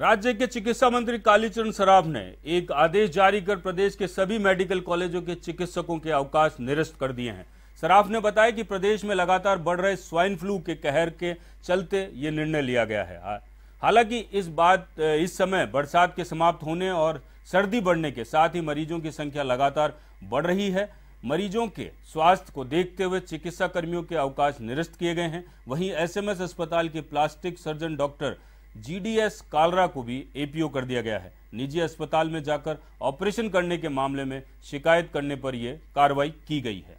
राज्य के चिकित्सा मंत्री कालीचरण सराफ ने एक आदेश जारी कर प्रदेश के सभी मेडिकल कॉलेजों के चिकित्सकों के अवकाश निरस्त कर दिए हैं सराफ ने बताया कि प्रदेश में लगातार बढ़ रहे स्वाइन फ्लू के कहर के चलते ये निर्णय लिया गया है हालांकि इस बात इस समय बरसात के समाप्त होने और सर्दी बढ़ने के साथ ही मरीजों की संख्या लगातार बढ़ रही है मरीजों के स्वास्थ्य को देखते हुए चिकित्सा कर्मियों के अवकाश निरस्त किए गए हैं वहीं एसएमएस अस्पताल के plastic surgeon doctor GDS Kalra को भी एपीओ कर दिया गया है निजी अस्पताल में जाकर ऑपरेशन करने के मामले में शिकायत करने पर यह कार्रवाई की गई है